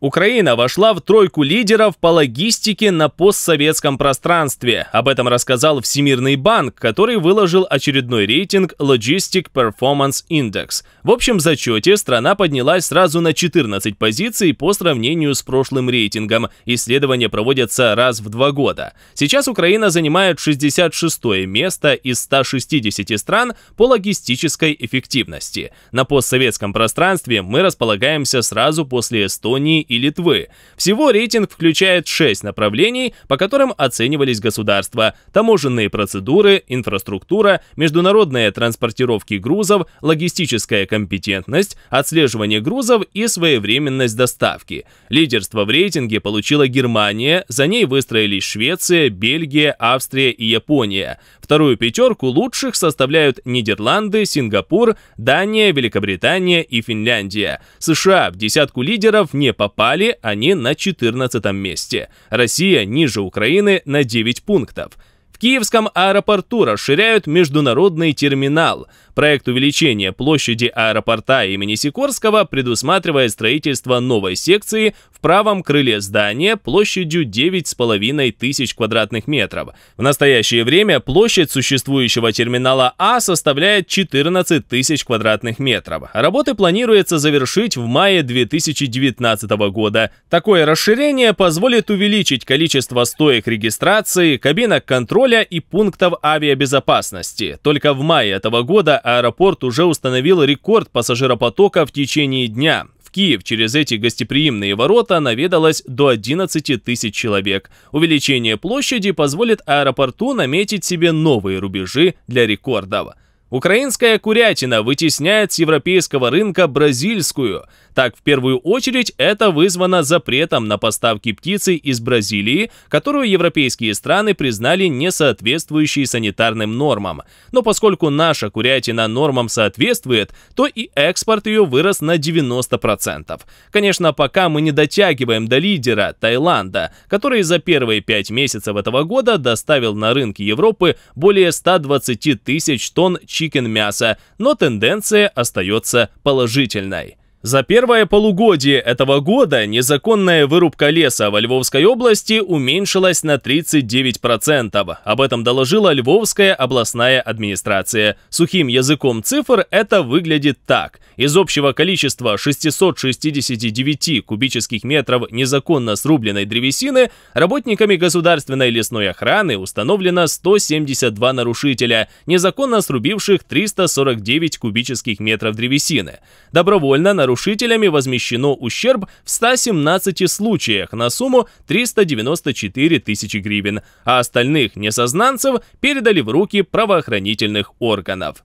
Украина вошла в тройку лидеров по логистике на постсоветском пространстве. Об этом рассказал Всемирный банк, который выложил очередной рейтинг Logistic Performance Index. В общем зачете страна поднялась сразу на 14 позиций по сравнению с прошлым рейтингом. Исследования проводятся раз в два года. Сейчас Украина занимает 66 место из 160 стран по логистической эффективности. На постсоветском пространстве мы располагаемся сразу после Эстонии и Литвы. Всего рейтинг включает 6 направлений, по которым оценивались государства – таможенные процедуры, инфраструктура, международные транспортировки грузов, логистическая компетентность, отслеживание грузов и своевременность доставки. Лидерство в рейтинге получила Германия, за ней выстроились Швеция, Бельгия, Австрия и Япония. Вторую пятерку лучших составляют Нидерланды, Сингапур, Дания, Великобритания и Финляндия. США в десятку лидеров не попали, они на 14 месте. Россия ниже Украины на 9 пунктов. Киевском аэропорту расширяют международный терминал. Проект увеличения площади аэропорта имени Сикорского предусматривает строительство новой секции в правом крыле здания площадью 9,5 тысяч квадратных метров. В настоящее время площадь существующего терминала А составляет 14 тысяч квадратных метров. Работы планируется завершить в мае 2019 года. Такое расширение позволит увеличить количество стоек регистрации, кабинок контроля контроля и пунктов авиабезопасности. Только в мае этого года аэропорт уже установил рекорд пассажиропотока в течение дня. В Киев через эти гостеприимные ворота наведалось до 11 тысяч человек. Увеличение площади позволит аэропорту наметить себе новые рубежи для рекордов. Украинская курятина вытесняет с европейского рынка бразильскую. Так, в первую очередь, это вызвано запретом на поставки птицы из Бразилии, которую европейские страны признали не соответствующей санитарным нормам. Но поскольку наша курятина нормам соответствует, то и экспорт ее вырос на 90%. Конечно, пока мы не дотягиваем до лидера Таиланда, который за первые пять месяцев этого года доставил на рынки Европы более 120 тысяч тонн чикен мяса, но тенденция остается положительной. За первое полугодие этого года незаконная вырубка леса во Львовской области уменьшилась на 39%. Об этом доложила Львовская областная администрация. Сухим языком цифр это выглядит так. Из общего количества 669 кубических метров незаконно срубленной древесины работниками государственной лесной охраны установлено 172 нарушителя, незаконно срубивших 349 кубических метров древесины. Добровольно нарушителя нарушителями возмещено ущерб в 117 случаях на сумму 394 тысячи гривен, а остальных несознанцев передали в руки правоохранительных органов.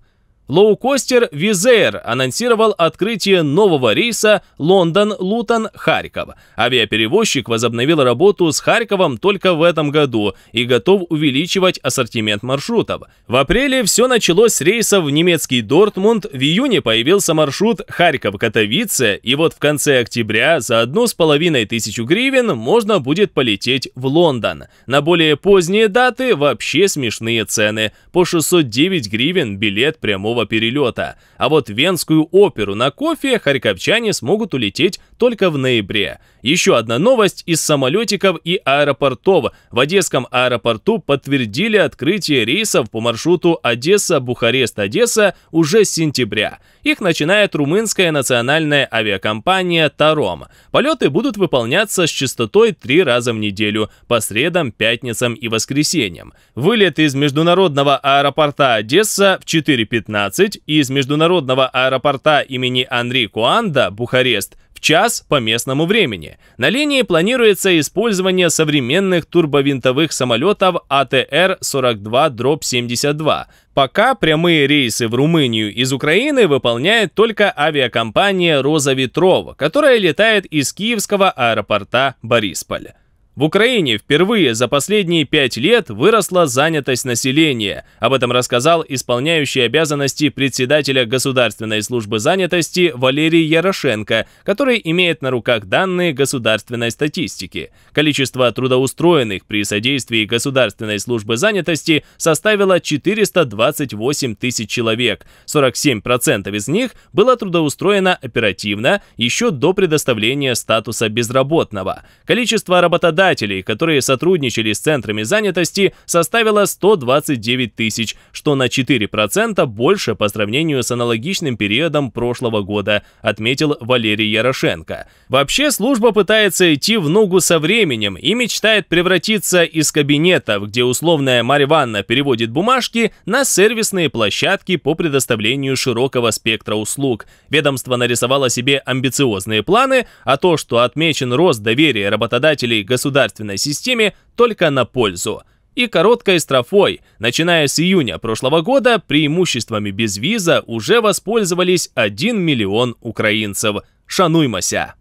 Лоукостер Визер анонсировал открытие нового рейса Лондон-Лутон-Харьков. Авиаперевозчик возобновил работу с Харьковом только в этом году и готов увеличивать ассортимент маршрутов. В апреле все началось с рейса в немецкий Дортмунд, в июне появился маршрут Харьков-Катовице, и вот в конце октября за одну с половиной тысячу гривен можно будет полететь в Лондон. На более поздние даты вообще смешные цены. По 609 гривен билет прямого прямого перелета, а вот Венскую оперу на кофе харьковчане смогут улететь только в ноябре. Еще одна новость из самолетиков и аэропортов. В Одесском аэропорту подтвердили открытие рейсов по маршруту Одесса-Бухарест-Одесса уже с сентября. Их начинает румынская национальная авиакомпания «Таром». Полеты будут выполняться с частотой три раза в неделю, по средам, пятницам и воскресеньям. Вылет из международного аэропорта Одесса в 4.15 и из международного аэропорта имени Анри Куанда, Бухарест, час по местному времени. На линии планируется использование современных турбовинтовых самолетов АТР-42-72. Пока прямые рейсы в Румынию из Украины выполняет только авиакомпания «Роза Ветрова», которая летает из киевского аэропорта Борисполь. В Украине впервые за последние пять лет выросла занятость населения. Об этом рассказал исполняющий обязанности председателя Государственной службы занятости Валерий Ярошенко, который имеет на руках данные государственной статистики. Количество трудоустроенных при содействии Государственной службы занятости составило 428 тысяч человек. 47% из них было трудоустроено оперативно еще до предоставления статуса безработного. Количество работодателей работодателей, которые сотрудничали с центрами занятости, составила 129 тысяч, что на 4% больше по сравнению с аналогичным периодом прошлого года, отметил Валерий Ярошенко. Вообще служба пытается идти в ногу со временем и мечтает превратиться из кабинетов, где условная Марья Ивановна переводит бумажки, на сервисные площадки по предоставлению широкого спектра услуг. Ведомство нарисовало себе амбициозные планы, а то, что отмечен рост доверия работодателей государственных государственной системе только на пользу. И короткой строфой, начиная с июня прошлого года, преимуществами безвиза уже воспользовались 1 миллион украинцев. Шануймося!